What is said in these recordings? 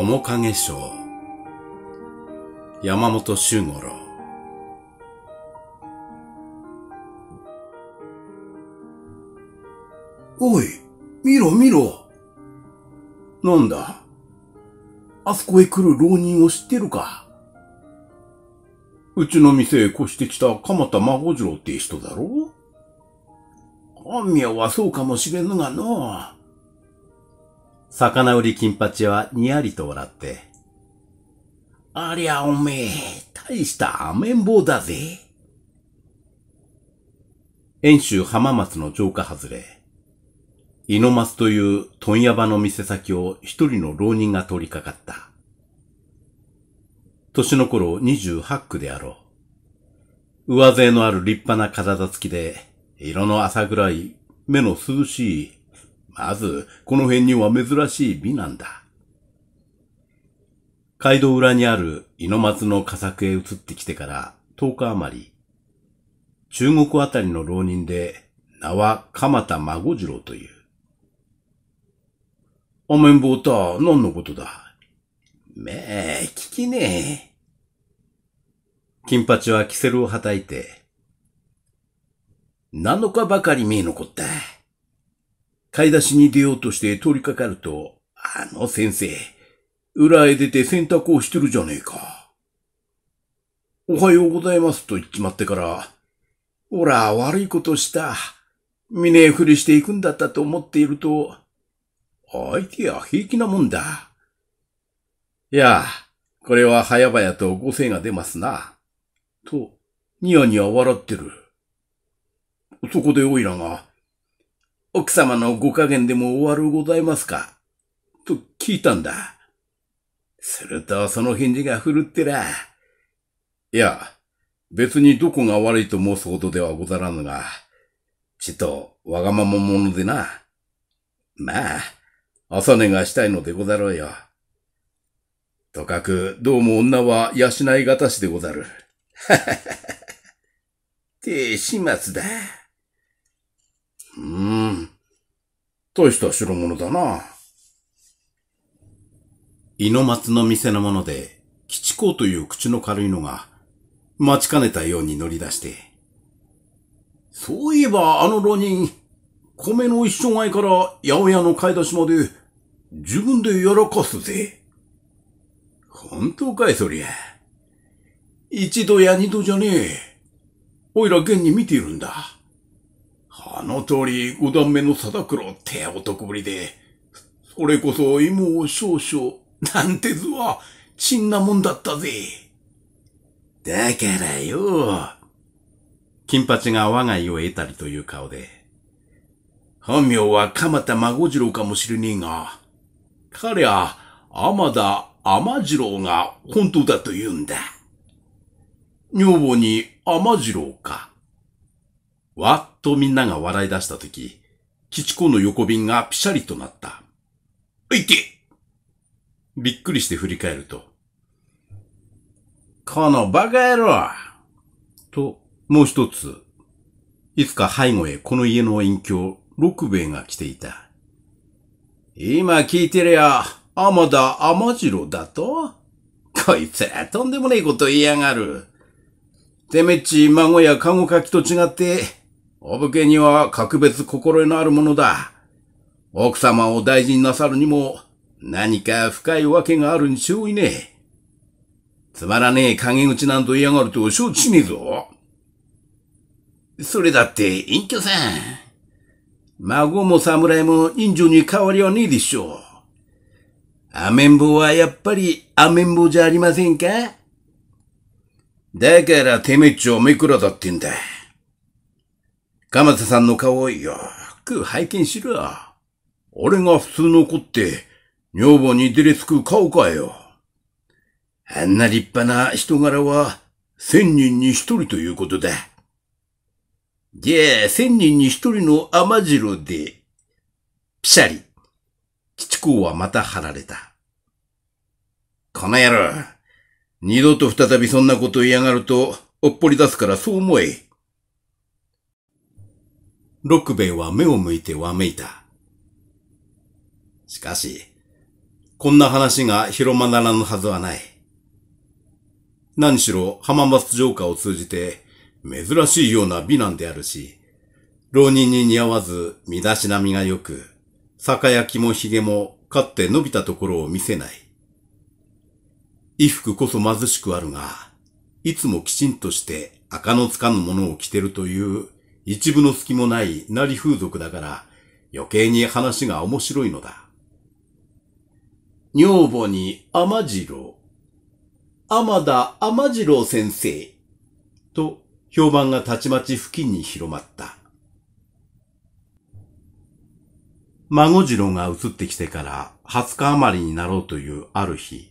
面影賞山本周五郎おい、見ろ見ろ。なんだあそこへ来る浪人を知ってるかうちの店へ越してきた鎌田孫次郎って人だろ本名はそうかもしれぬがの魚売り金八はにやりと笑って、ありゃおめえ、大した甘ん坊だぜ。遠州浜松の城下外れ、井の松という問屋場の店先を一人の浪人が通りかかった。年の頃二十八区であろう。上背のある立派な体つきで、色の浅暗い、目の涼しい、まず、この辺には珍しい美なんだ。街道裏にある猪松の佳作へ移ってきてから10日余り、中国あたりの浪人で、名は鎌田孫次郎という。おめんぼうた、何のことだめえ、聞きねえ。金八はキセルをはたいて、7日ばかり見え残った。買い出しに出ようとして通りかかると、あの先生、裏へ出て洗濯をしてるじゃねえか。おはようございますと言っちまってから、ほら、悪いことした。見ねえふりしていくんだったと思っていると、相手は平気なもんだ。いや、これは早々とご性が出ますな。と、ニヤニヤ笑ってる。そこでオイラが、奥様のご加減でも終わるございますかと聞いたんだ。するとその返事が振るってら。いや、別にどこが悪いと申すほどではござらぬが、ちとわがまま者でな。まあ、朝寝がしたいのでござろうよ。とかく、どうも女は養いがたしでござる。ははは。て、始末だ。うーん。大した代物だな。井の松の店のもので、吉公という口の軽いのが、待ちかねたように乗り出して。そういえばあの浪人、米の一生涯から八百屋の買い出しまで、自分でやらかすぜ。本当かいそりゃ。一度や二度じゃねえ。おいら現に見ているんだ。あの通り、五段目の貞黒って男ぶりで、それこそ芋を少々、なんて図は、ちんなもんだったぜ。だからよ。金八が我が家を得たりという顔で。本名は鎌田孫次郎かもしれねえが、彼は天田天次郎が本当だと言うんだ。女房に天次郎か。わっとみんなが笑い出したとき、吉子の横瓶がピシャリとなった。いけびっくりして振り返ると、このバカ野郎と、もう一つ、いつか背後へこの家の隠居、六兵衛が来ていた。今聞いてりゃ、天田天次郎だとこいつらとんでもねえこと言いやがる。てめっち孫や籠書きと違って、お武家には格別心得のあるものだ。奥様を大事になさるにも、何か深いわけがあるに違いねえ。つまらねえ陰口なんと嫌がると承知しねえぞ。それだって隠居さん。孫も侍も隠居に変わりはねえでしょう。アメンボはやっぱりアメンボじゃありませんかだからてめっちょめくらだってんだ。鎌田さんの顔をよく拝見しろ。俺が普通の子って、女房に出れつく顔かよ。あんな立派な人柄は、千人に一人ということだ。じゃあ、千人に一人の甘城で。ピシャリ。吉公はまた貼られた。この野郎、二度と再びそんなことを嫌がると、おっぽり出すからそう思え。六兵衛は目を向いてわめいた。しかし、こんな話が広まならぬはずはない。何しろ浜松城下を通じて珍しいような美男であるし、浪人に似合わず身だしなみが良く、酒焼きも髭もかって伸びたところを見せない。衣服こそ貧しくあるが、いつもきちんとして赤のつかぬものを着てるという一部の隙もないなり風俗だから余計に話が面白いのだ。女房に甘次郎、天田甘次郎先生、と評判がたちまち付近に広まった。孫次郎が移ってきてから20日余りになろうというある日、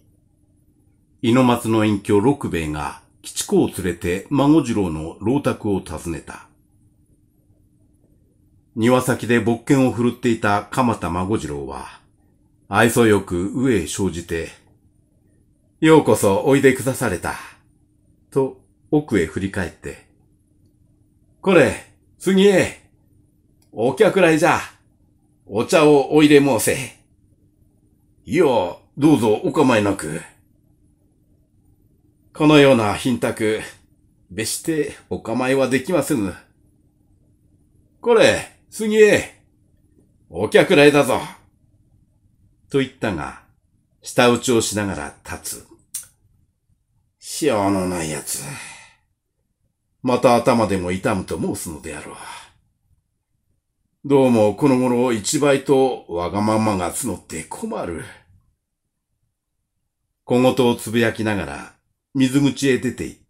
猪松の隠居六兵衛が吉子を連れて孫次郎の老宅を訪ねた。庭先で勃剣を振るっていた鎌田孫次郎は、愛想よく上へ生じて、ようこそおいでくだされた。と奥へ振り返って、これ、次へ、お客来じゃ、お茶をおいで申せ。いや、どうぞお構いなく。このような品卓、べしてお構いはできませぬ。これ、すげえお客来だぞと言ったが、舌打ちをしながら立つ。しようのない奴。また頭でも痛むと申すのであろう。どうもこの頃一倍とわがままが募って困る。小言をつぶやきながら水口へ出て行っ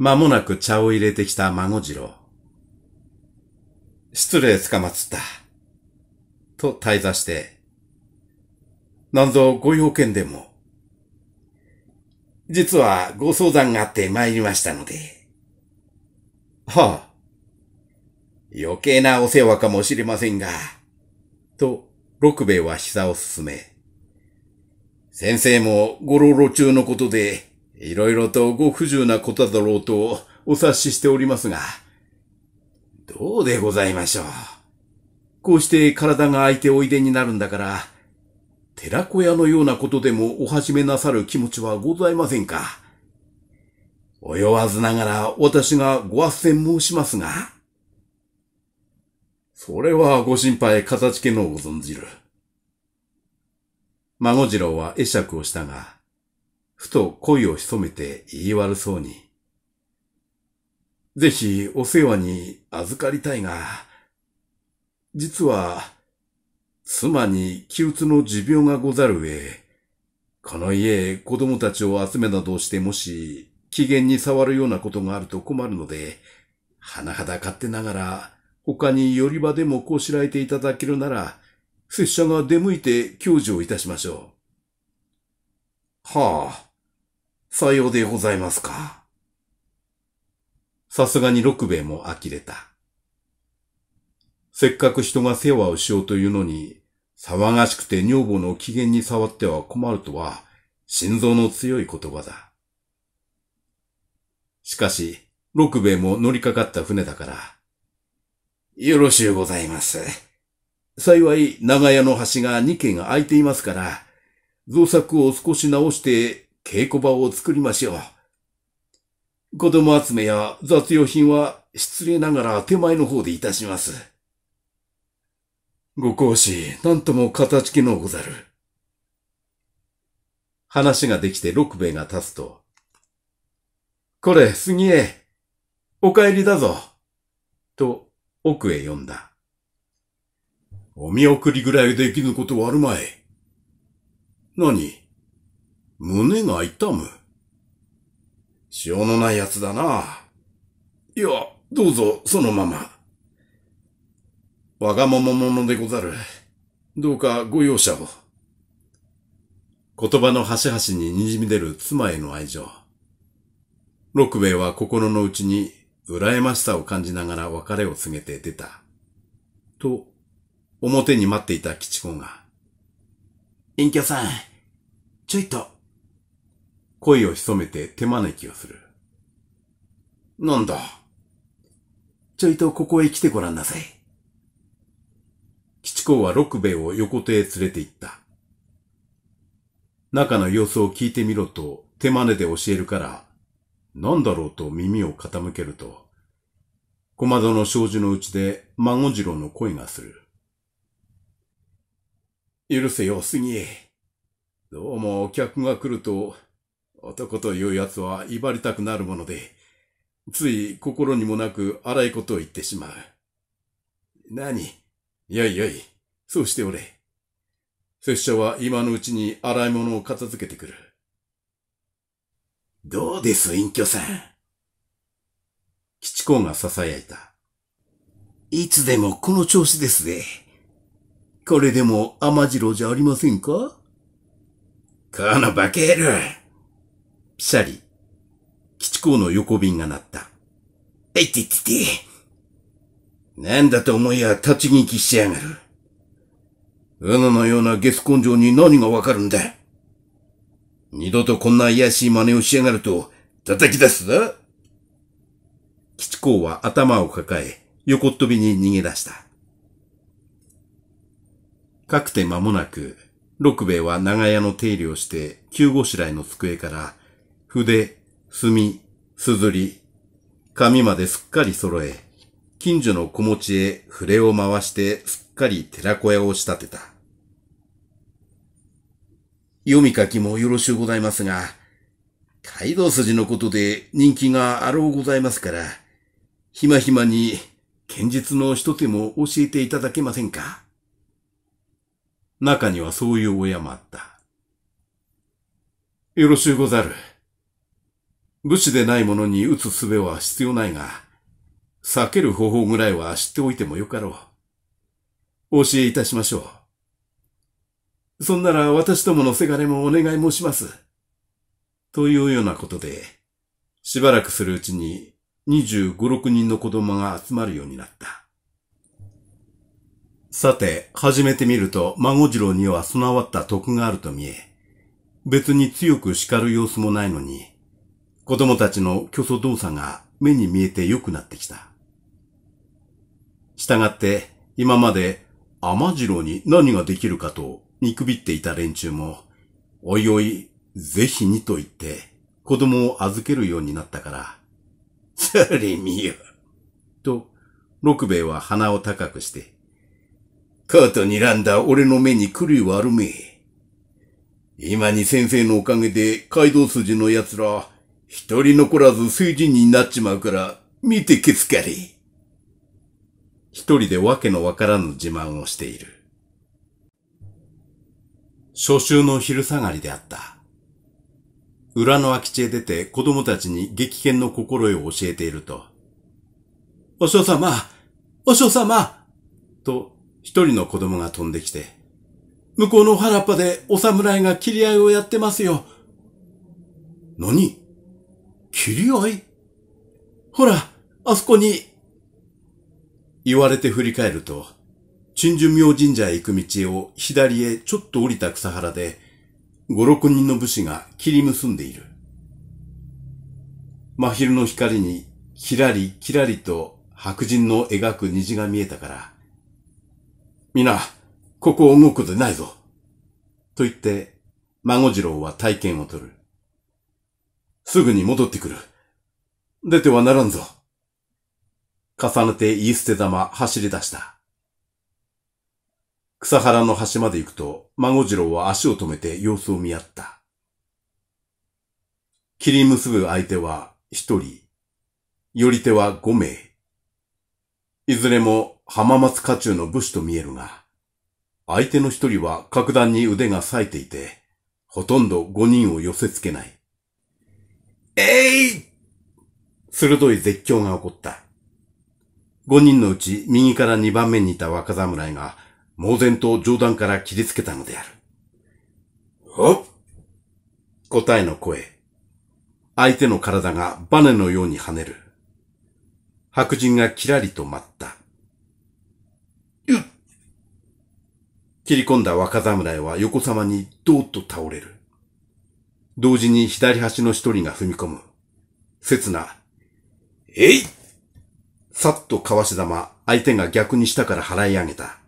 間もなく茶を入れてきた孫次郎。失礼つかまつった。と滞座して、なんぞご用件でも。実はご相談があって参りましたので。はあ。余計なお世話かもしれませんが、と六兵衛は膝を進め、先生もご老老中のことでいろいろとご不自由なことだろうとお察ししておりますが、どうでございましょう。こうして体が空いておいでになるんだから、寺子屋のようなことでもお始めなさる気持ちはございませんか。及わずながら私がご斡旋申しますが。それはご心配、片付けのご存じる。孫次郎は会釈をしたが、ふと恋を潜めて言い悪そうに。ぜひお世話に預かりたいが、実は、妻に気鬱の持病がござる上、この家へ子供たちを集めなどしてもし、機嫌に触るようなことがあると困るので、甚だ勝手ながら、他に寄り場でもこしらえていただけるなら、拙者が出向いて教授をいたしましょう。はあ、さようでございますか。さすがに六兵衛も呆れた。せっかく人が世話をしようというのに、騒がしくて女房の機嫌に触っては困るとは、心臓の強い言葉だ。しかし、六兵衛も乗りかかった船だから、よろしゅうございます。幸い、長屋の橋が二軒が空いていますから、造作を少し直して稽古場を作りましょう。子供集めや雑用品は失礼ながら手前の方でいたします。ご講師、なんとも形気のござる。話ができて六兵衛が立つと。これ、杉江、お帰りだぞ。と、奥へ呼んだ。お見送りぐらいできぬことはあるまい。何胸が痛む。しょうのない奴だな。いや、どうぞ、そのまま。わがままのでござる。どうかご容赦を。言葉の端々に滲み出る妻への愛情。六兵衛は心の内に羨ましさを感じながら別れを告げて出た。と、表に待っていた吉子が。隠居さん、ちょいと声を潜めて手招きをする。なんだ。ちょいとここへ来てごらんなさい。吉公は六兵衛を横手へ連れて行った。中の様子を聞いてみろと手真似で教えるから、なんだろうと耳を傾けると、小窓の障子のうちで孫次郎の声がする。許せよ、杉江。どうもお客が来ると、男という奴は威張りたくなるもので、つい心にもなく荒いことを言ってしまう。何やいやい、そうしておれ。拙者は今のうちに洗い物を片付けてくる。どうです、隠居さん。吉公が囁いた。いつでもこの調子ですぜ。これでも甘次郎じゃありませんかこのバケる。ルピシャリ、基地港の横瓶が鳴った。えいててて。なんだと思いや立ち聞きしやがる。うのようなゲス根性に何がわかるんだ二度とこんな怪しい真似をしやがると叩き出すぞ。基地は頭を抱え、横っ飛びに逃げ出した。かくて間もなく、六兵衛は長屋の手入れをして、急ごしらえの机から筆、墨、すずり、紙まですっかり揃え、近所の小持ちへ筆を回してすっかり寺小屋を仕立てた。読み書きもよろしゅうございますが、街道筋のことで人気があろうございますから、ひまひまに剣術の一手も教えていただけませんか中にはそういう親もあった。よろしゅうござる。武士でない者に打つ術は必要ないが、避ける方法ぐらいは知っておいてもよかろう。お教えいたしましょう。そんなら私どものせがれもお願い申します。というようなことで、しばらくするうちに25、6人の子供が集まるようになった。さて、始めてみると、孫次郎には備わった徳があると見え、別に強く叱る様子もないのに、子供たちの虚祖動作が目に見えて良くなってきた。従って今まで甘次郎に何ができるかと見くびっていた連中も、おいおい、ぜひにと言って子供を預けるようになったから、それ見よ。と、六兵衛は鼻を高くして、カート睨んだ俺の目に狂い悪め。今に先生のおかげで街道筋の奴ら、一人残らず成人になっちまうから、見てけつかれ。一人でわけのわからぬ自慢をしている。初秋の昼下がりであった。裏の空き地へ出て子供たちに激変の心得を教えていると、お嬢様お嬢様と一人の子供が飛んできて、向こうの原っぱでお侍が切り合いをやってますよ。何切り合いほら、あそこに言われて振り返ると、陳寿明神社へ行く道を左へちょっと降りた草原で、五六人の武士が切り結んでいる。真昼の光に、きらりきらりと白人の描く虹が見えたから、皆、ここを動くでないぞ。と言って、孫次郎は体験を取る。すぐに戻ってくる。出てはならんぞ。重ねて言い捨て玉走り出した。草原の端まで行くと、孫次郎は足を止めて様子を見合った。切り結ぶ相手は一人、寄り手は五名。いずれも浜松家中の武士と見えるが、相手の一人は格段に腕が冴えていて、ほとんど五人を寄せ付けない。えい鋭い絶叫が起こった。5人のうち右から2番目にいた若侍が、猛然と上段から切りつけたのである。おっ答えの声。相手の体がバネのように跳ねる。白人がキラリと待った。切り込んだ若侍は横さまにドーッと倒れる。同時に左端の一人が踏み込む。刹那。えいさっとかわし玉、相手が逆に下から払い上げた。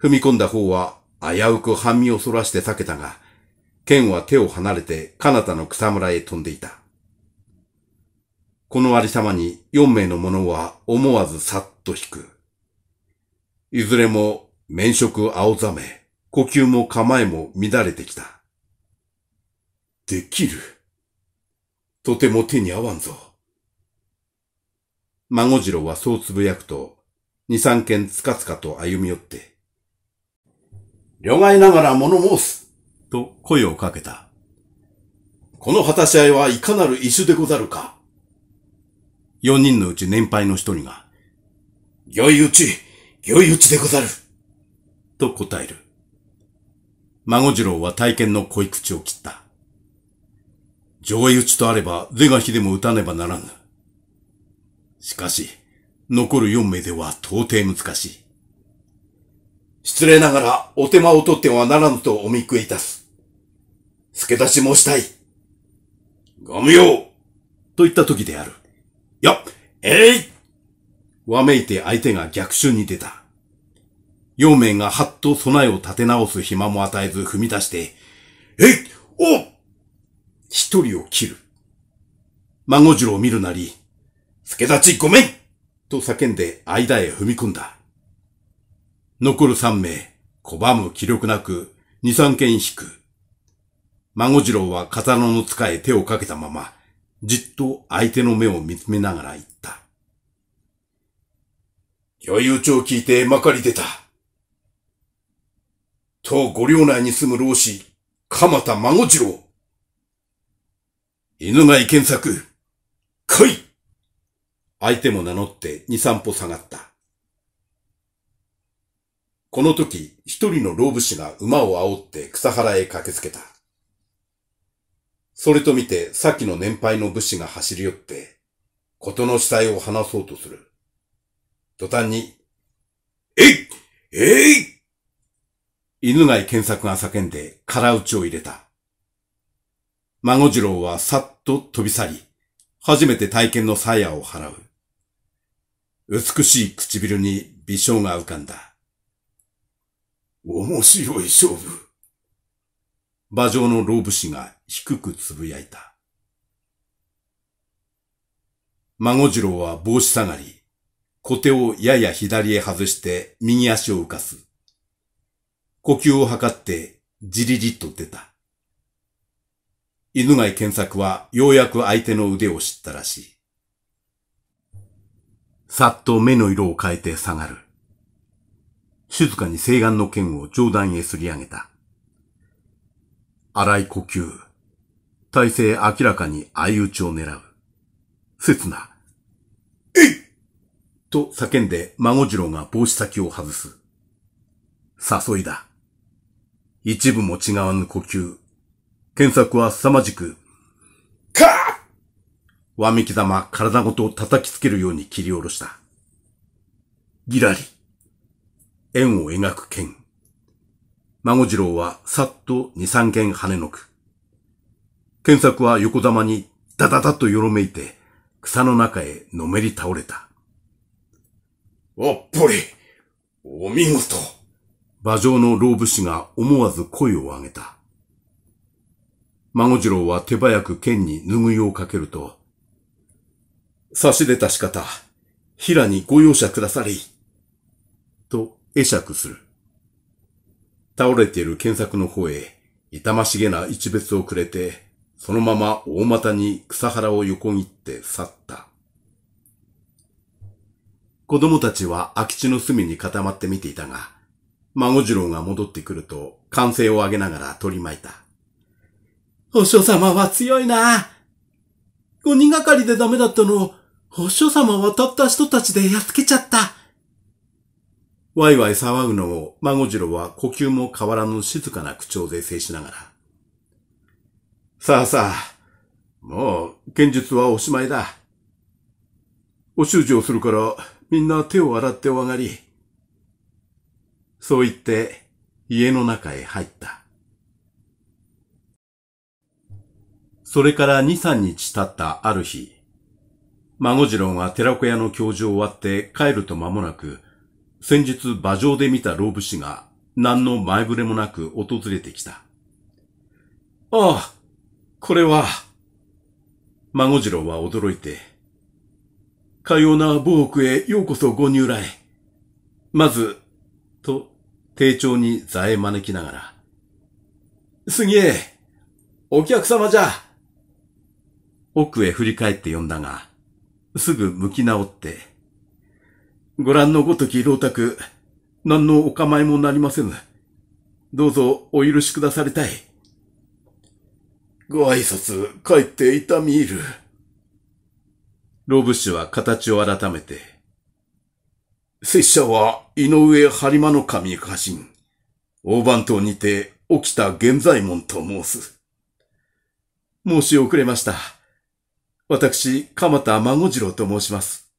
踏み込んだ方は危うく半身を反らして避けたが、剣は手を離れて彼方の草むらへ飛んでいた。このありさまに四名の者は思わずさっと引く。いずれも面色青ざめ、呼吸も構えも乱れてきた。できる。とても手に合わんぞ。孫次郎はそうつぶやくと、二三軒つかつかと歩み寄って、両替ながら物申すと声をかけた。この果たし合いはいかなる一種でござるか四人のうち年配の一人が、良いうち、良いうちでござると答える。孫次郎は体験の濃い口を切った。上位打ちとあれば、是が非でも打たねばならぬ。しかし、残る4名では到底難しい。失礼ながら、お手間を取ってはならぬとお見くえいたす。付け出し申したい。ご無用と言った時である。よっえい、わめいて相手が逆襲に出た。陽明がはっと備えを立て直す暇も与えず踏み出して、えいお一人を切る。孫次郎を見るなり、助立ちごめんと叫んで間へ踏み込んだ。残る三名、拒む気力なく、二三軒引く。孫次郎は刀の使え手をかけたまま、じっと相手の目を見つめながら言った。余裕帳を聞いてまかり出た。当五両内に住む老子、鎌田孫次郎。犬意健作、来い相手も名乗って二三歩下がった。この時、一人の老武士が馬を煽って草原へ駆けつけた。それと見て、さっきの年配の武士が走り寄って、事の死体を話そうとする。途端に、えいえい犬内健作が叫んで、空打ちを入れた。孫次郎はさっと飛び去り、初めて体験の鞘を払う。美しい唇に微笑が浮かんだ。面白い勝負。馬上の老武士が低く呟いた。孫次郎は帽子下がり、小手をやや左へ外して右足を浮かす。呼吸を測ってじりじっと出た。犬飼健作はようやく相手の腕を知ったらしい。さっと目の色を変えて下がる。静かに西岸の剣を上段へすり上げた。荒い呼吸。体勢明らかに相打ちを狙う。刹那。えいと叫んで孫次郎が帽子先を外す。誘いだ。一部も違わぬ呼吸。検索は凄まじく、かわみきざま体ごと叩きつけるように切り下ろした。ギラリ。円を描く剣。孫次郎はさっと二三件跳ねのく。検索は横ざまにダダダとよろめいて草の中へのめり倒れた。おっぽりお見事馬上の老武士が思わず声を上げた。孫次郎は手早く剣に拭いをかけると、差し出た仕方、平にご容赦くださり、と会釈する。倒れている剣作の方へ、痛ましげな一別をくれて、そのまま大股に草原を横切って去った。子供たちは空き地の隅に固まって見ていたが、孫次郎が戻ってくると歓声を上げながら取り巻いた。保嬢様は強いな。五人がかりでダメだったのを、保嬢様はたった人たちでやっつけちゃった。ワイワイ騒ぐのを、孫次郎は呼吸も変わらぬ静かな口調で制しながら。さあさあ、もう、剣術はおしまいだ。お習字をするから、みんな手を洗ってお上がり。そう言って、家の中へ入った。それから2、3日経ったある日、孫次郎が寺子屋の教授を終わって帰ると間もなく、先日馬上で見た老武士が何の前触れもなく訪れてきた。ああ、これは。孫次郎は驚いて、かような暴奥へようこそご入来。まず、と、丁重に座へ招きながら、すげえ、お客様じゃ。奥へ振り返って呼んだが、すぐ向き直って、ご覧のごとき老宅、何のお構いもなりませぬ。どうぞお許しくだされたい。ご挨拶、帰って痛み入る。老シ氏は形を改めて。拙者は井上播磨の神家臣、大番頭にて起きた玄左衛門と申す。申し遅れました。私、鎌田孫次郎と申します。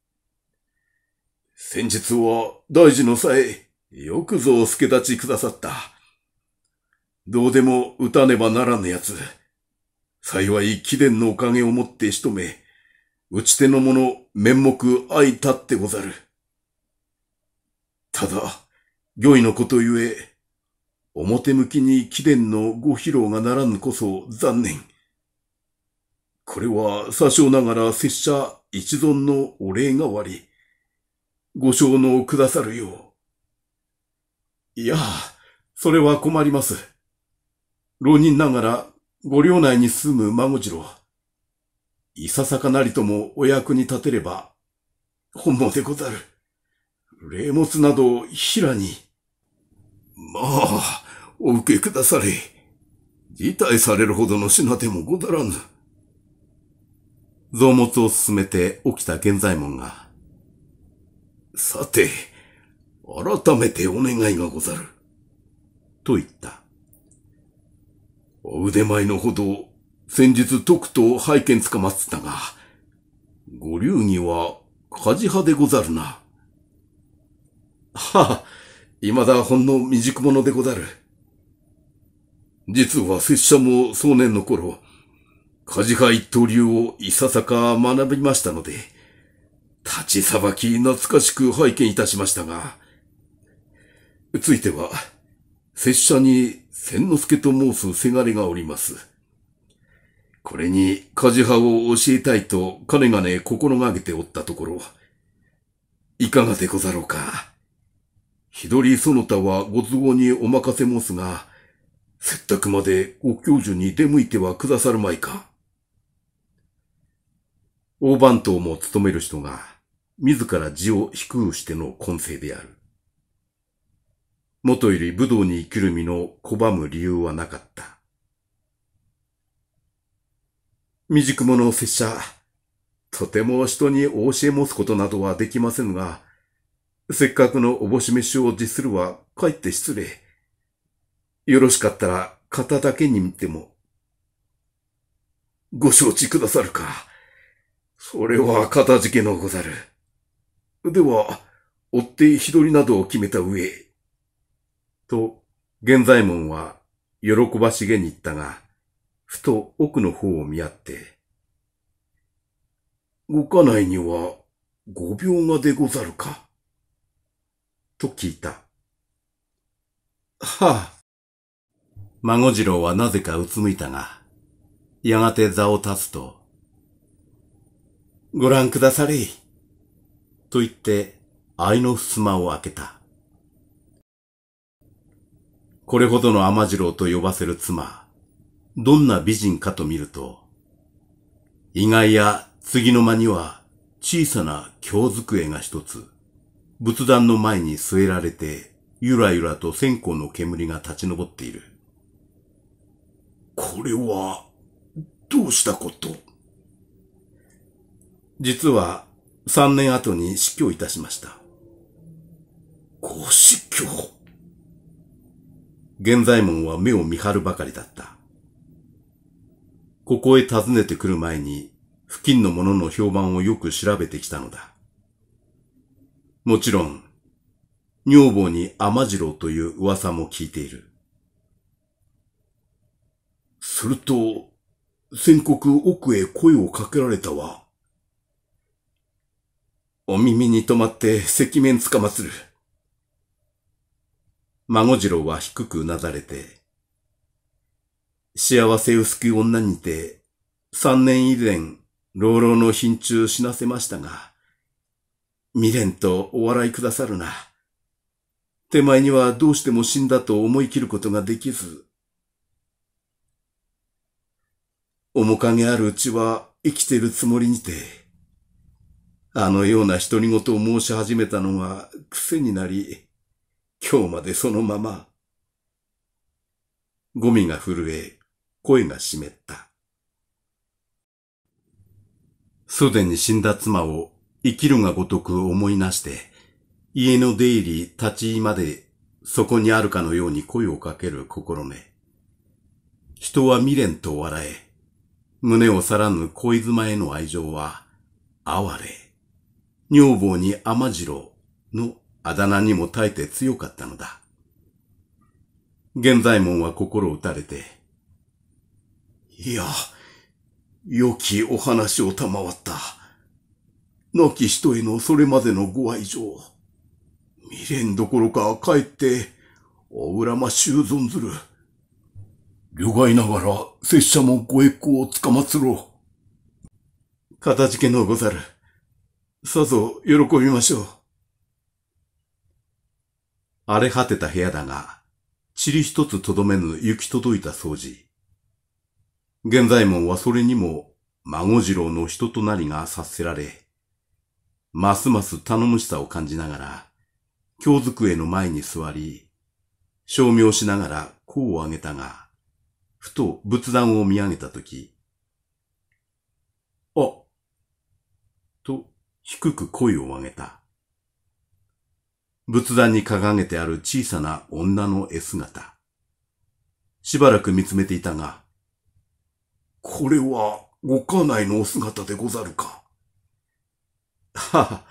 先日は大事の際、よくぞお助立ちくださった。どうでも打たねばならぬやつ。幸い貴殿のおかげをもって仕留め、打ち手の者面目相立ってござる。ただ、御意のことゆえ、表向きに貴殿のご披露がならぬこそ残念。これは、詐称ながら拙者一存のお礼がわり、ご承納くださるよう。いや、それは困ります。浪人ながら、ご領内に住む孫次郎。いささかなりともお役に立てれば、本望でござる。霊物など、ひらに。まあ、お受けくだされ。辞退されるほどの品でもござらぬ。増物を進めて起きた現在も門が。さて、改めてお願いがござる。と言った。お腕前のほど、先日徳と拝見つかまっったが、ご流儀は、梶派でござるな。はあ、未だほんの未熟者でござる。実は拙者も少年の頃、ジ派一刀流をいささか学びましたので、立ちさばき懐かしく拝見いたしましたが、ついては、拙者に千之助と申すせがれがおります。これにジハを教えたいと金がね心がけておったところ、いかがでござろうか。ひどりその他はご都合にお任せ申すが、説得までご教授に出向いてはくださるまいか。大番頭も務める人が、自ら字を低くしての根性である。元より武道に生きる身の拒む理由はなかった。未熟者の拙者、とても人にお教え持つことなどはできませんが、せっかくのおぼし飯を辞するは、かえって失礼。よろしかったら、方だけに見ても。ご承知くださるか。それは片付けのござる。では、追って日取りなどを決めた上。と、現在門は喜ばしげに言ったが、ふと奥の方を見合って、ご家内にはご病がでござるかと聞いた。はあ。孫次郎はなぜかうつむいたが、やがて座を立つと、ご覧くだされ。と言って、愛の襖を開けた。これほどの甘次郎と呼ばせる妻、どんな美人かと見ると、意外や次の間には小さな京机が一つ、仏壇の前に据えられて、ゆらゆらと線香の煙が立ち上っている。これは、どうしたこと実は三年後に死去いたしました。ご死去現左衛門は目を見張るばかりだった。ここへ訪ねてくる前に、付近の者の評判をよく調べてきたのだ。もちろん、女房に天次郎という噂も聞いている。すると、宣告奥へ声をかけられたわ。お耳に止まって赤面つかまつる。孫次郎は低くうなだれて、幸せ薄く女にて、三年以前、老老の品中死なせましたが、未練とお笑いくださるな。手前にはどうしても死んだと思い切ることができず、面影あるうちは生きているつもりにて、あのような独り言を申し始めたのが癖になり、今日までそのまま。ゴミが震え、声が湿った。すでに死んだ妻を生きるがごとく思い出して、家の出入り立ち居までそこにあるかのように声をかける心目。人は未練と笑え、胸をさらぬ恋妻への愛情は哀れ。女房に甘次郎のあだ名にも耐えて強かったのだ。現在門は心打たれて、いや、良きお話を賜った。亡き人へのそれまでのご愛情。未練どころか帰って、お恨ましゅう存ずる。旅外ながら拙者もご栄光をつかまつろう。かたじけのござる。さぞ喜びましょう。荒れ果てた部屋だが、塵一つとどめぬ行き届いた掃除。現在門はそれにも、孫次郎の人となりが察せられ、ますます頼もしさを感じながら、京机の前に座り、照明しながら甲を上げたが、ふと仏壇を見上げたとき、低く声を上げた。仏壇に掲げてある小さな女の絵姿。しばらく見つめていたが、これはご家内のお姿でござるか。はは、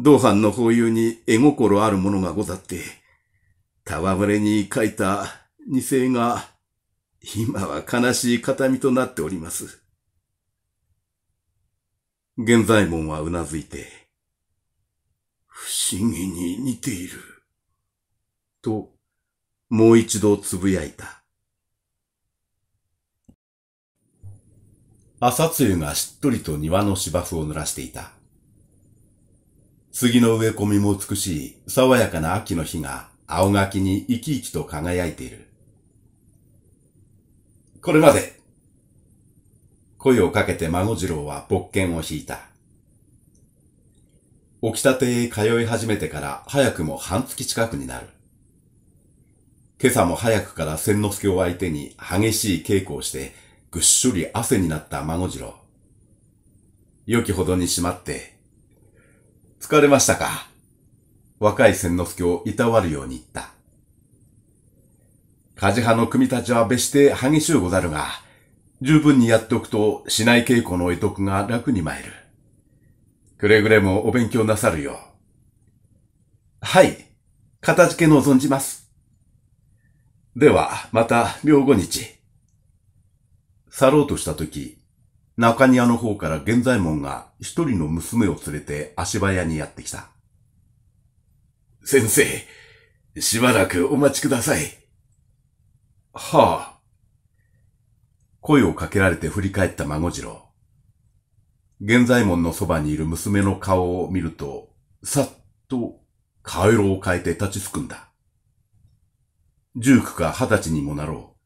同藩の法友に絵心あるものがござって、戯れに描いた二世が、今は悲しい形見となっております。現左衛門は頷いて、不思議に似ている。と、もう一度つぶやいた。朝露がしっとりと庭の芝生を濡らしていた。杉の植え込みも美しい爽やかな秋の日が青垣に生き生きと輝いている。これまで声をかけて孫次郎は勃剣を引いた。起きたてへ通い始めてから早くも半月近くになる。今朝も早くから千之助を相手に激しい稽古をしてぐっしょり汗になった孫次郎。良きほどにしまって、疲れましたか若い千之助をいたわるように言った。梶派の組み立ちは別して激しゅうござるが、十分にやっておくと、しない稽古の得得が楽に参る。くれぐれもお勉強なさるよう。はい。片付け望んじます。では、また、明後日。去ろうとしたとき、中庭の方から現在門が一人の娘を連れて足早にやってきた。先生、しばらくお待ちください。はあ。声をかけられて振り返った孫次郎。現在門のそばにいる娘の顔を見ると、さっと顔色を変えて立ちすくんだ。十九か二十歳にもなろ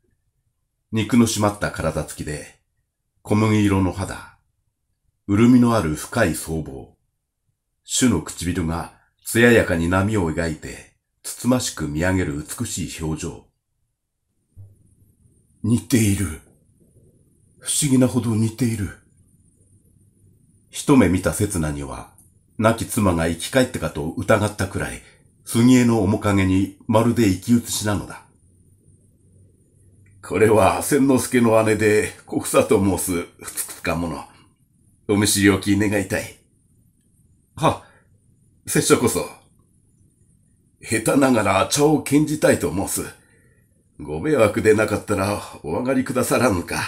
う。肉の締まった体つきで、小麦色の肌、潤みのある深い僧帽、種の唇が艶やかに波を描いて、つつましく見上げる美しい表情。似ている。不思議なほど似ている。一目見た刹那には、亡き妻が生き返ってかと疑ったくらい、杉江の面影にまるで生き写しなのだ。これは千之助の姉で国草と申すふつくつか者。お見知りおき願いたい。は、拙者こそ。下手ながら茶を禁じたいと申す。ご迷惑でなかったらお上がりくださらぬか。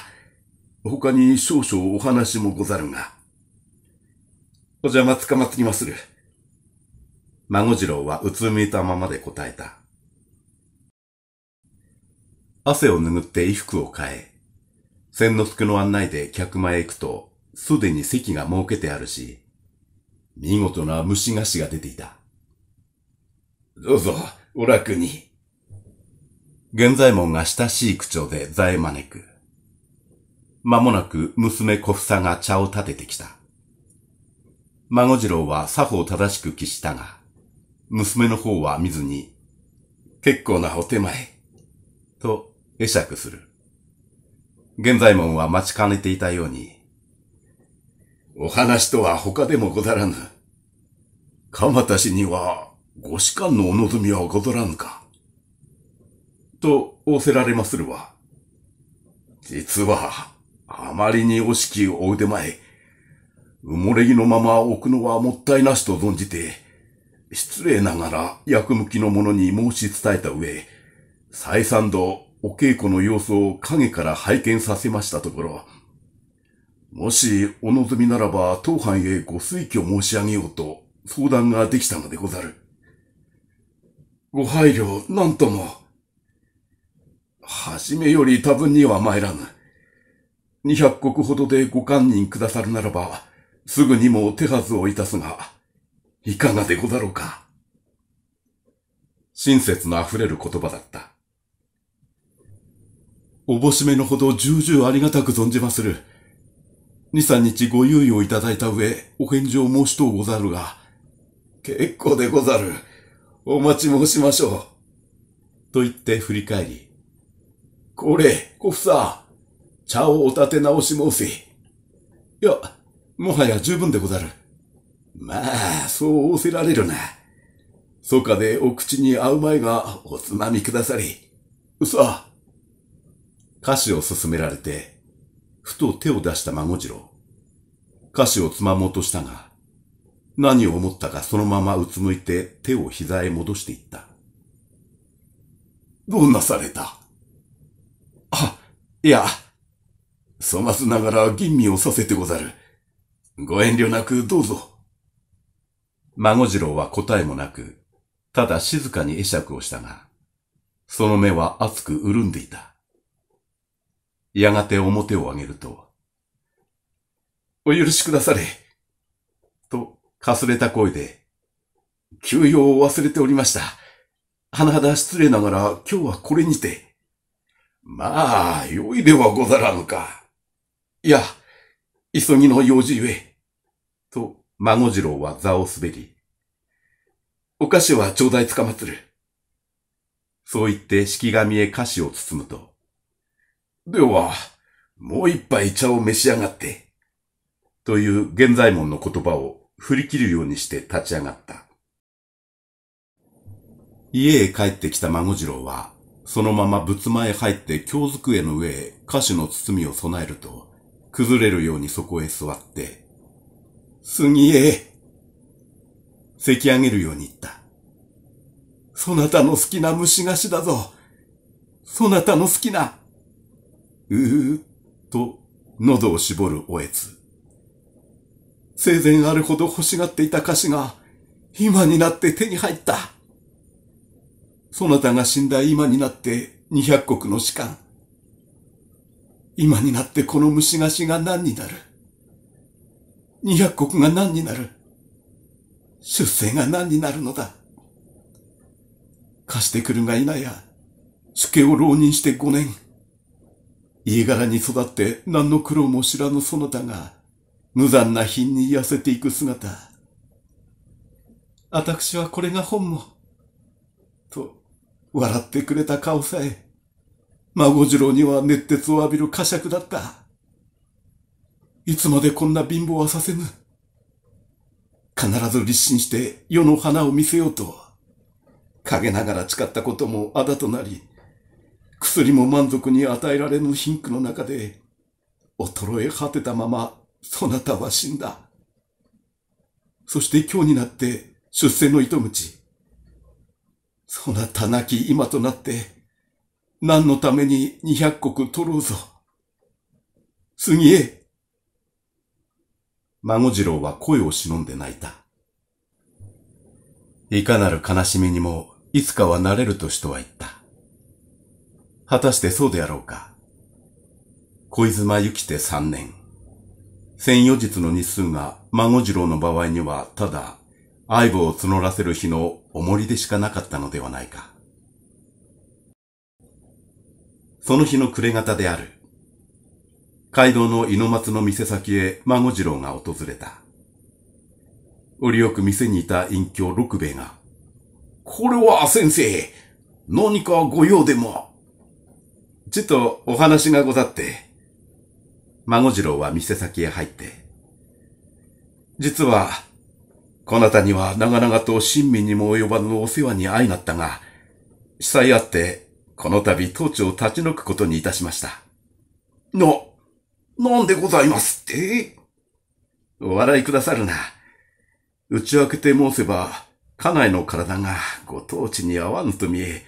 他に少々お話もござるが。お邪魔つかまつきまする。孫次郎はうつむいたままで答えた。汗を拭って衣服を変え、千之助の案内で客間へ行くと、すでに席が設けてあるし、見事な虫菓子が出ていた。どうぞ、お楽に。玄左門が親しい口調でざへ招く。間もなく娘小房が茶を立ててきた。孫次郎は作法正しく帰したが、娘の方は見ずに、結構なお手前、と会釈する。現在門は待ちかねていたように、お話とは他でもござらぬ。鎌田氏には、ご士官のお望みはござらぬか。と仰せられまするわ。実は、あまりに惜しきお腕前。埋もれ木のまま置くのはもったいなしと存じて、失礼ながら役向きの者に申し伝えた上、再三度お稽古の様子を影から拝見させましたところ、もしお望みならば当藩へご推挙申し上げようと相談ができたのでござる。ご配慮、なんとも。はじめより多分には参らぬ。200石ほどでご堪忍くださるならば、すぐにも手はずをいたすが、いかがでござろうか。親切の溢れる言葉だった。おぼしめのほど重々ありがたく存じまする。二三日ご猶予をいただいた上、お返事を申しとうござるが、結構でござる。お待ち申しましょう。と言って振り返り、これ、小房、茶をお立て直し申せ。いや、もはや十分でござる。まあ、そう仰せられるな。そかでお口に合う前がおつまみくださり。さあ。歌詞を勧められて、ふと手を出した孫次郎。歌詞をつまもうとしたが、何を思ったかそのままうつむいて手を膝へ戻していった。どうなされたあ、いや、粗末ながら吟味をさせてござる。ご遠慮なくどうぞ。孫次郎は答えもなく、ただ静かに会釈をしたが、その目は熱く潤んでいた。やがて表を上げると、お許しくだされ、と、かすれた声で、休養を忘れておりました。甚だ失礼ながら今日はこれにて。まあ、良いではござらぬか。いや、急ぎの用事ゆえ。と、孫次郎は座を滑り。お菓子はちょうだいつかまつる。そう言って式紙へ菓子を包むと。では、もう一杯茶を召し上がって。という現左衛門の言葉を振り切るようにして立ち上がった。家へ帰ってきた孫次郎は、そのまま仏間へ入って京机の上へ菓子の包みを備えると、崩れるようにそこへ座って、杉え、咳上げるように言った。そなたの好きな虫菓子だぞ。そなたの好きな。うー、と、喉を絞るおえつ。生前あるほど欲しがっていた菓子が、今になって手に入った。そなたが死んだ今になって200国の士官。今になってこの虫菓子が何になる二百国が何になる出世が何になるのだ貸してくるがいなや、主家を浪人して5年。家柄に育って何の苦労も知らぬそなたが、無残な品に痩せていく姿。私はこれが本も、と、笑ってくれた顔さえ、孫次郎には熱鉄を浴びる呵責だった。いつまでこんな貧乏はさせぬ。必ず立身して世の花を見せようと、陰ながら誓ったこともあだとなり、薬も満足に与えられぬ貧苦の中で、衰え果てたまま、そなたは死んだ。そして今日になって出世の糸口。そなたなき今となって、何のために二百石取ろうぞ。次へ。孫次郎は声を忍んで泣いた。いかなる悲しみにも、いつかはなれると人は言った。果たしてそうであろうか。小泉ゆきて三年。専余日の日数が孫次郎の場合には、ただ、愛棒を募らせる日の重りでしかなかったのではないか。その日の暮れ方である。街道の猪松の店先へ孫次郎が訪れた。りよく店にいた隠居六兵衛が、これは先生、何かご用でも。ちとお話がござって。孫次郎は店先へ入って。実は、こなたには長々と親身にも及ばぬお世話に相なったが、被災あってこの度当地を立ち退くことにいたしました。な、なんでございますってお笑いくださるな。内訳て申せば、家内の体がご当地に合わぬと見え、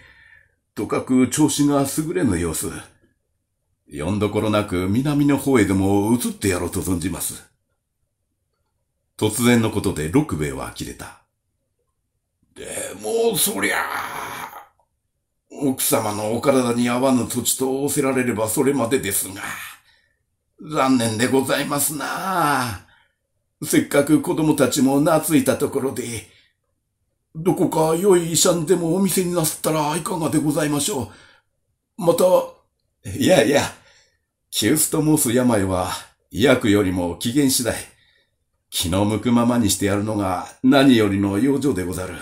とかく調子が優れぬ様子。よんどころなく南の方へでも移ってやろうと存じます。突然のことで六兵衛は呆れた。でも、そりゃあ、奥様のお体に合わぬ土地と仰せられればそれまでですが、残念でございますなせっかく子供たちも懐いたところで、どこか良い医者にでもお店になすったらいかがでございましょう。また、いやいや、キストモース病は、医薬よりも機嫌次第、気の向くままにしてやるのが何よりの養生でござる。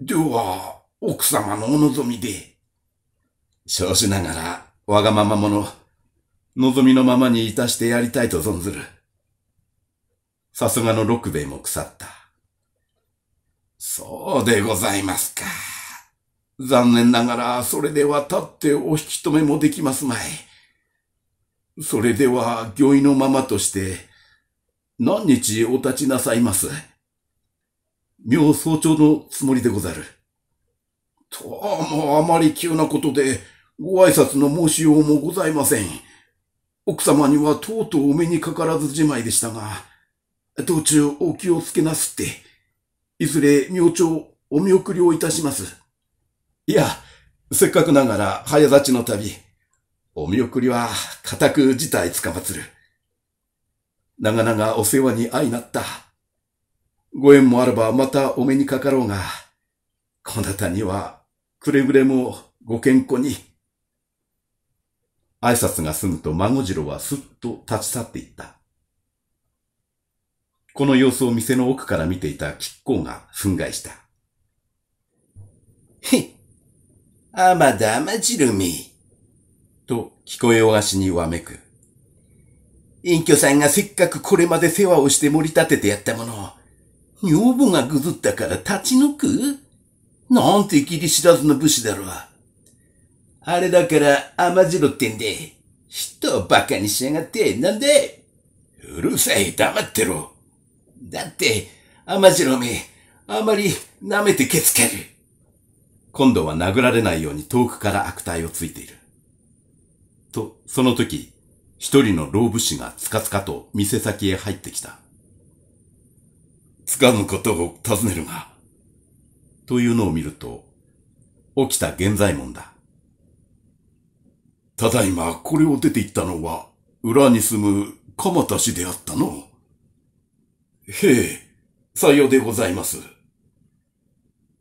では、奥様のお望みで、少子ながらわがまま者、望みのままにいたしてやりたいと存ずる。さすがの六兵衛も腐った。そうでございますか。残念ながら、それでは立ってお引き止めもできますまい。それでは、御意のままとして、何日お立ちなさいます。明早朝のつもりでござる。ともうあまり急なことで、ご挨拶の申しようもございません。奥様にはとうとうお目にかからずじまいでしたが、道中お気をつけなすって、いずれ明朝お見送りをいたします。いや、せっかくながら早立ちの旅、お見送りは固く事態つかまつる。長々お世話に相なった。ご縁もあればまたお目にかかろうが、こなたには、くれぐれもご健康に。挨拶が済むと孫次郎はすっと立ち去っていった。この様子を店の奥から見ていた吉光が憤慨した。へっ、あまだまじるみ。と聞こえおがしにわめく。隠居さんがせっかくこれまで世話をして盛り立ててやったものを、女房がぐずったから立ち退くなんて切り知らずの武士だろう。あれだから甘じろってんで、人を馬鹿にしやがって、なんでうるさい、黙ってろ。だって、甘じろめ、あまり舐めてけつける。今度は殴られないように遠くから悪態をついている。と、その時、一人の老武士がつかつかと店先へ入ってきた。つかぬことを尋ねるが、というのを見ると、起きた現在も門だ。ただいま、これを出て行ったのは、裏に住む鎌田氏であったの。へえ、さようでございます。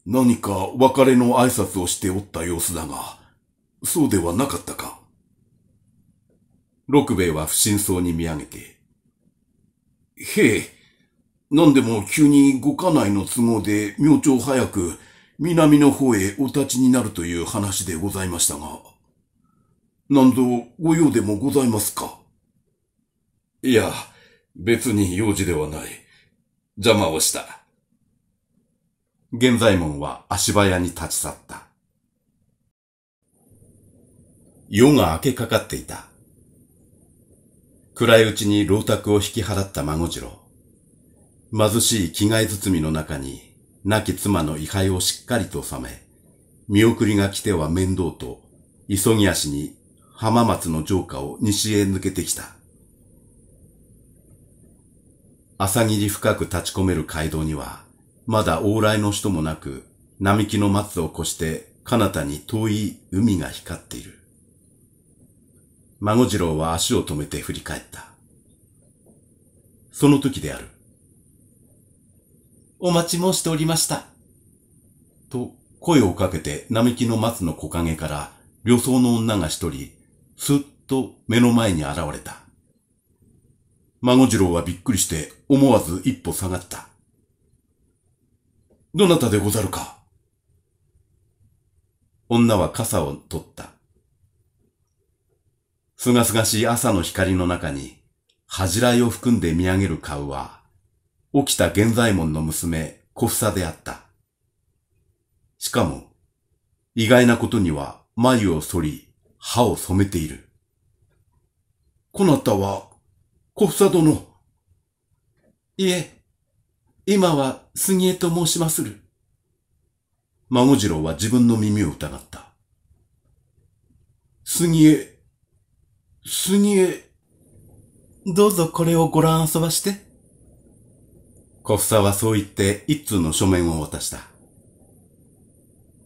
何か別れの挨拶をしておった様子だが、そうではなかったか。六兵衛は不審そうに見上げて、へえ、何でも急にご家内の都合で明朝早く南の方へお立ちになるという話でございましたが、何ぞご用でもございますかいや、別に用事ではない。邪魔をした。現在門は足早に立ち去った。夜が明けかかっていた。暗いうちに老宅を引き払った孫次郎。貧しい着替え包みの中に、亡き妻の遺灰をしっかりと収め、見送りが来ては面倒と、急ぎ足に浜松の城下を西へ抜けてきた。朝霧深く立ち込める街道には、まだ往来の人もなく、並木の松を越して彼方に遠い海が光っている。孫次郎は足を止めて振り返った。その時である。お待ち申しておりました。と、声をかけて並木の松の木陰から旅装の女が一人、すっと目の前に現れた。孫次郎はびっくりして思わず一歩下がった。どなたでござるか女は傘を取った。すがすがしい朝の光の中に、恥じらいを含んで見上げる顔は、起きた玄左衛門の娘、小房であった。しかも、意外なことには眉を剃り、歯を染めている。こなたは、小房殿。いえ、今は杉江と申しまする。孫次郎は自分の耳を疑った。杉江、杉江。どうぞこれをご覧遊ばして。小房はそう言って一通の書面を渡した。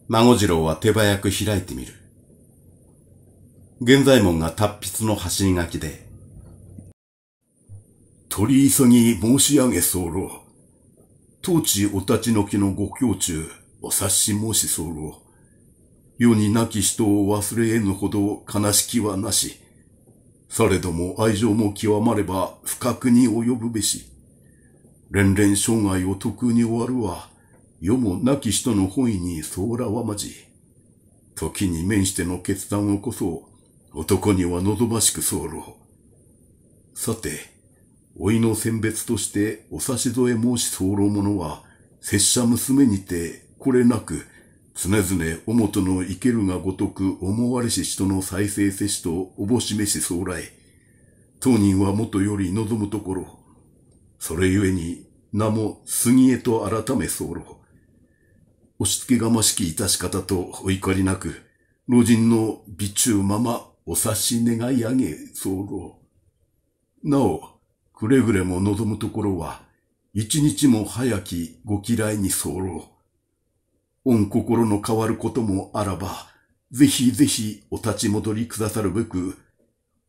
孫次郎は手早く開いてみる。現在門が達筆の走り書きで、取り急ぎ申し上げ候。当地お立ちのきのご胸中、お察し申し候。世に亡き人を忘れ得ぬほど悲しきはなし。されども愛情も極まれば不覚に及ぶべし。連々生涯を得に終わるは、世も亡き人の本意にそらわまじ。時に面しての決断をこそ、男には望ましく候。さて、老いの選別としてお差し添え申し候者は、拙者娘にて、これなく、常々おもとの生けるがごとく思われし人の再生せしとおぼしめし将来。当人はもとより望むところ、それゆえに、名も杉江と改め候。押し付けがましき致し方とお怒りなく、老人の美中ままお察し願い上げ候。なお、くれぐれも望むところは、一日も早きご嫌いに候。御心の変わることもあらば、ぜひぜひお立ち戻りくださるべく、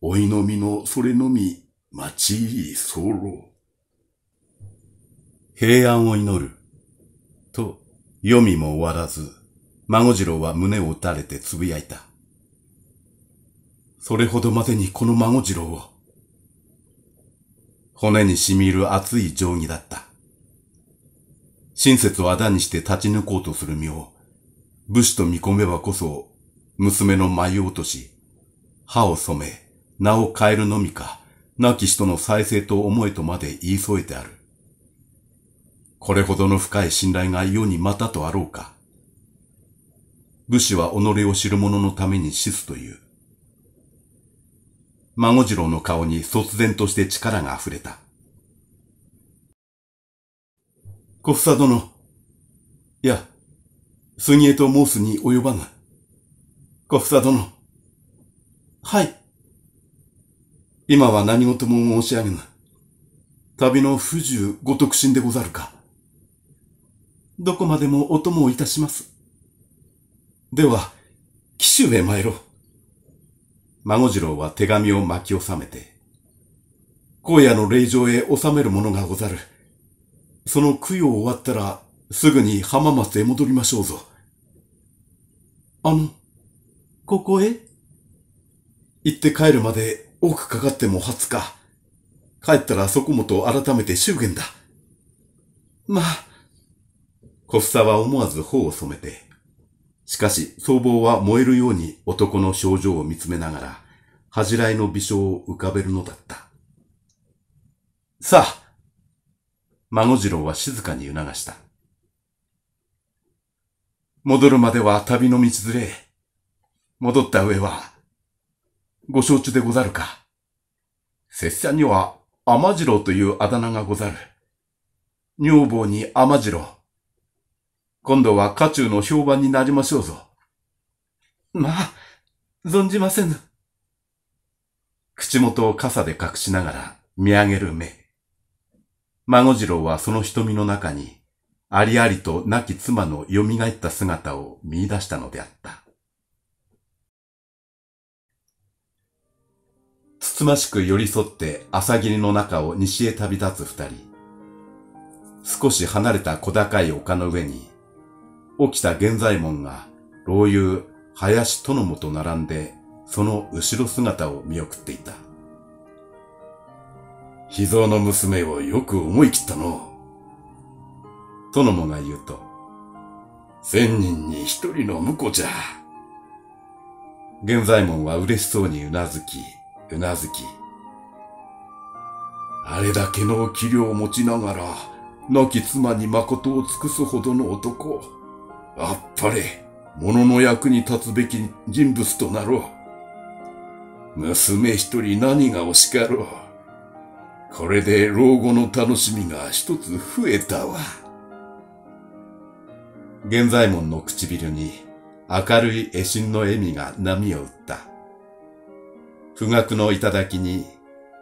おいのみのそれのみ、待ち入り候。平安を祈る。と、読みも終わらず、孫次郎は胸を打たれて呟いた。それほどまでにこの孫次郎を。骨に染みる熱い定義だった。親切をあだにして立ち抜こうとする身を、武士と見込めばこそ、娘の舞を落とし、歯を染め、名を変えるのみか、亡き人の再生と思えとまで言い添えてある。これほどの深い信頼が世にまたとあろうか。武士は己を知る者のために死すという。孫次郎の顔に突然として力が溢れた。小房殿。いや、杉江と申すに及ばぬ。小房殿。はい。今は何事も申し上げぬ。旅の不自由ご特進でござるか。どこまでもお供をいたします。では、紀州へ参ろう。孫次郎は手紙を巻き収めて、荒野の霊場へ収めるものがござる。その供養終わったら、すぐに浜松へ戻りましょうぞ。あの、ここへ行って帰るまで多くかかっても20日。帰ったらそこもと改めて祝言だ。まあ、小房は思わず頬を染めて、しかし、僧帽は燃えるように男の症状を見つめながら、恥じらいの微笑を浮かべるのだった。さあ孫次郎は静かに促した。戻るまでは旅の道連れ。戻った上は、ご承知でござるか。拙者には、天次郎というあだ名がござる。女房に天次郎。今度は家中の評判になりましょうぞ。まあ、存じませぬ。口元を傘で隠しながら見上げる目。孫次郎はその瞳の中に、ありありと亡き妻の蘇った姿を見出したのであった。つつましく寄り添って朝霧の中を西へ旅立つ二人。少し離れた小高い丘の上に、起きた玄左衛門が、老友、林殿もと並んで、その後ろ姿を見送っていた。秘蔵の娘をよく思い切ったの。殿もが言うと、千人に一人の婿じゃ。玄左衛門は嬉しそうにうなずき、うなずき。あれだけの器量を持ちながら、亡き妻に誠を尽くすほどの男。あっぱれ、物の役に立つべき人物となろう。娘一人何が惜しかろう。これで老後の楽しみが一つ増えたわ。現在門の唇に明るい絵心の笑みが波を打った。不学の頂に、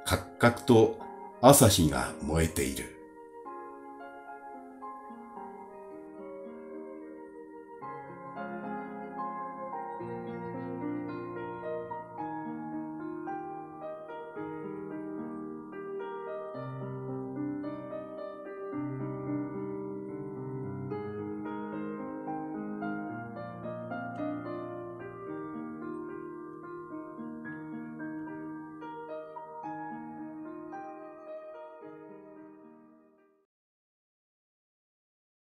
カクカクと朝日が燃えている。